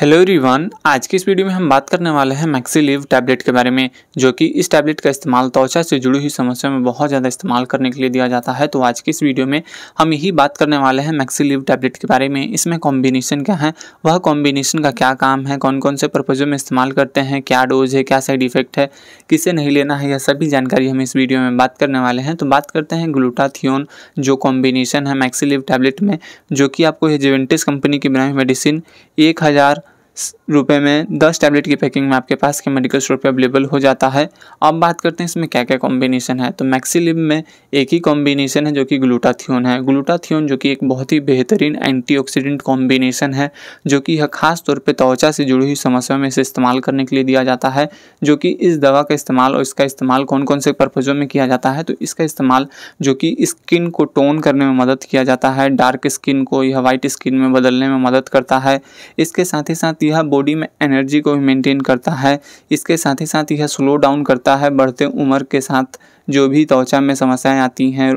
hello रिवान आज की इस वीडियो में हम बात करने वाले हैं मैक्सीलिव टैबलेट के बारे में जो कि इस टैबलेट का इस्तेमाल त्वचा से जुड़ी हुई समस्या में बहुत ज़्यादा इस्तेमाल करने के लिए दिया जाता है तो आज की इस वीडियो में हम यही बात करने वाले हैं मैक्सीलिव टैबलेट के बारे में इसमें कॉम्बिनेशन क्या है वह कॉम्बिनेशन का क्या काम है कौन कौन से पर्पज़ों में इस्तेमाल करते हैं क्या डोज है क्या साइड इफेक्ट है किसे नहीं लेना है यह सभी जानकारी हम इस वीडियो में बात करने वाले हैं तो बात करते हैं ग्लूटाथियोन जो कॉम्बिनेशन है मैक्सीलिव टैबलेट में जो कि आपको जेवेंटिस कंपनी की बनाई मेडिसिन एक हज़ार रुपए में दस टैबलेट की पैकिंग में आपके पास के मेडिकल स्टोर पर अवेलेबल हो जाता है अब बात करते हैं इसमें क्या क्या कॉम्बिनेशन है तो मैक्सिलिब में एक ही कॉम्बिनेशन है जो कि ग्लूटाथियोन है ग्लूटाथियोन जो कि एक बहुत ही बेहतरीन एंटीऑक्सीडेंट कॉम्बिनेशन है जो कि यह खास तौर पर त्वचा से जुड़ी हुई समस्याओं में इसे इस्तेमाल करने के लिए दिया जाता है जो कि इस दवा का इस्तेमाल और इसका इस्तेमाल कौन कौन से पर्पज़ों में किया जाता है तो इसका इस्तेमाल जो कि स्किन को टोन करने में मदद किया जाता है डार्क स्किन को या वाइट स्किन में बदलने में मदद करता है इसके साथ ही साथ यह बॉडी में एनर्जी को मेंटेन करता है इसके साथ ही साथ यह स्लो डाउन करता है बढ़ते उम्र के साथ जो भी त्वचा में समस्याएं आती हैं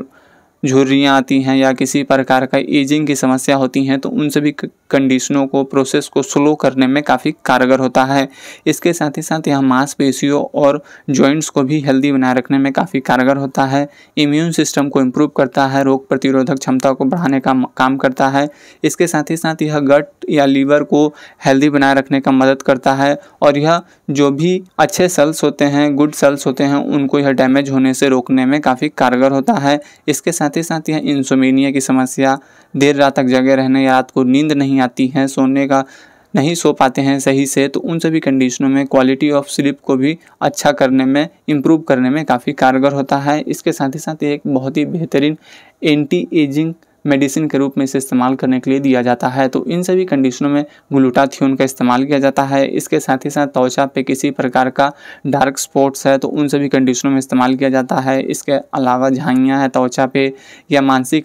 झुर्रियाँ आती हैं या किसी प्रकार का एजिंग की समस्या होती हैं तो उन सभी कंडीशनों को प्रोसेस को स्लो करने में काफ़ी कारगर होता है इसके साथ ही साथ यह मांसपेशियों और जॉइंट्स को भी हेल्दी बनाए रखने में काफ़ी कारगर होता है इम्यून सिस्टम को इम्प्रूव करता है रोग प्रतिरोधक क्षमता को बढ़ाने का काम करता है इसके साथ ही साथ यह गट या लीवर को हेल्दी बनाए रखने का मदद करता है और यह जो भी अच्छे सेल्स होते हैं गुड सेल्स होते हैं उनको यह डैमेज होने से रोकने में काफ़ी कारगर होता है इसके साथ साथ ही साथ यह इंसोमेनिया की समस्या देर रात तक जगे रहने या रात को नींद नहीं आती है सोने का नहीं सो पाते हैं सही से तो उन सभी कंडीशनों में क्वालिटी ऑफ स्लीप को भी अच्छा करने में इम्प्रूव करने में काफ़ी कारगर होता है इसके साथ ही साथ एक बहुत ही बेहतरीन एंटी एजिंग मेडिसिन के रूप में इसे इस्तेमाल करने के लिए दिया जाता है तो इन सभी कंडीशनों में ग्लूटाथ्यून का इस्तेमाल किया जाता है इसके साथ ही साथ त्वचा पे किसी प्रकार का डार्क स्पॉट्स है तो उन सभी कंडीशनों में इस्तेमाल किया जाता है इसके अलावा झाइयाँ हैं त्वचा पे या मानसिक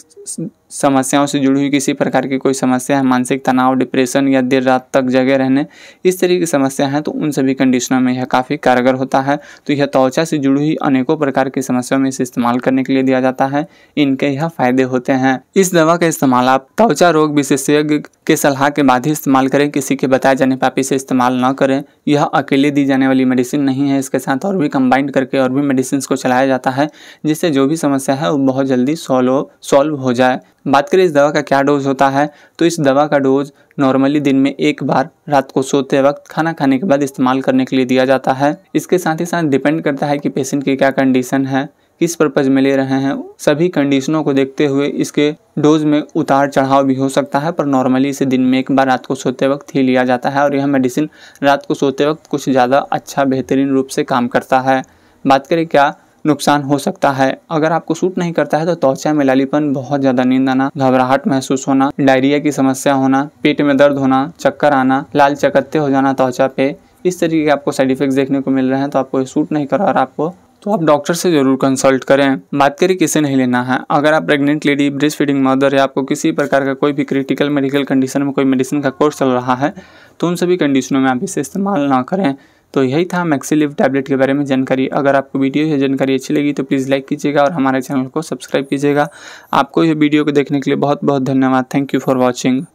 समस्याओं से जुड़ी हुई किसी प्रकार की कोई समस्या है मानसिक तनाव डिप्रेशन या देर रात तक जगे रहने इस तरीके की समस्या है तो उन सभी कंडीशनों में यह काफ़ी कारगर होता है तो यह त्वचा से जुड़ी हुई अनेकों प्रकार की समस्याओं में इसे इस्तेमाल करने के लिए दिया जाता है इनके यह फायदे होते हैं इस दवा का इस्तेमाल आप त्वचा रोग विशेषज्ञ के सलाह के बाद ही इस्तेमाल करें किसी के बताए जाने पापी से इस्तेमाल न करें यह अकेले दी जाने वाली मेडिसिन नहीं है इसके साथ और भी कंबाइंड करके और भी मेडिसिन को चलाया जाता है जिससे जो भी समस्या है वो बहुत जल्दी सॉल्व सॉल्व हो जाए बात करें इस दवा का क्या डोज होता है तो इस दवा का डोज नॉर्मली दिन में एक बार रात को सोते वक्त खाना खाने के बाद इस्तेमाल करने के लिए दिया जाता है इसके साथ ही साथ डिपेंड करता है कि पेशेंट की क्या कंडीशन है किस पर्पज़ में ले रहे हैं सभी कंडीशनों को देखते हुए इसके डोज में उतार चढ़ाव भी हो सकता है पर नॉर्मली इसे दिन में एक बार रात को सोते वक्त ही लिया जाता है और यह मेडिसिन रात को सोते वक्त कुछ ज़्यादा अच्छा बेहतरीन रूप से काम करता है बात करें क्या नुकसान हो सकता है अगर आपको सूट नहीं करता है तो त्वचा में लालीपन बहुत ज़्यादा नींद आना घबराहट महसूस होना डायरिया की समस्या होना पेट में दर्द होना चक्कर आना लाल चकत्ते हो जाना त्वचा पे इस तरीके के आपको साइड इफेक्ट देखने को मिल रहे हैं तो आपको सूट नहीं करा और आपको तो आप डॉक्टर से जरूर कंसल्ट करें बात करें किसे नहीं लेना है अगर आप pregnant lady breast feeding mother या आपको किसी प्रकार का कोई भी क्रिटिकल मेडिकल कंडीशन में कोई मेडिसिन का कोर्स चल रहा है तो उन सभी कंडीशनों में आप इसे इस्तेमाल ना करें तो यही था मैक्सीलिव टैबलेट के बारे में जानकारी अगर आपको वीडियो ये जानकारी अच्छी लगी तो प्लीज़ लाइक कीजिएगा और हमारे चैनल को सब्सक्राइब कीजिएगा आपको यह वीडियो को देखने के लिए बहुत बहुत धन्यवाद थैंक यू फॉर वॉचिंग